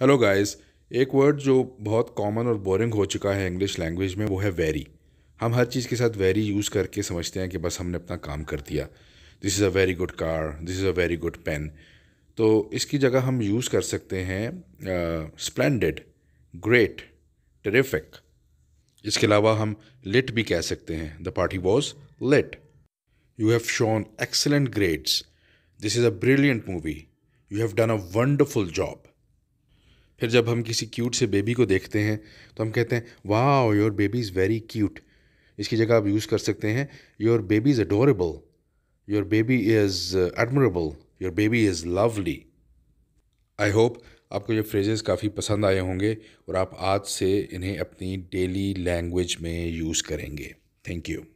hello guys एक word जो बहुत कॉमन और बोरिंग हो चुका है इंग्लिश लैंग्वेज में वो है वेरी हम हर चीज़ के साथ वेरी यूज़ करके समझते हैं कि बस हमने अपना काम कर दिया this is a very good car this is a very good pen तो इसकी जगह हम यूज़ कर सकते हैं स्प्लेंडेड ग्रेट टेरिफिक इसके अलावा हम लिट भी कह सकते हैं the party was lit you have shown excellent grades this is a brilliant movie you have done a wonderful job फिर जब हम किसी क्यूट से बेबी को देखते हैं तो हम कहते हैं वाह your baby is very cute इसकी जगह आप यूज़ कर सकते हैं your baby is adorable your baby is admirable your baby is lovely I hope आपको ये फ्रेजेस काफ़ी पसंद आए होंगे और आप आज से इन्हें अपनी डेली लैंग्वेज में यूज़ करेंगे थैंक यू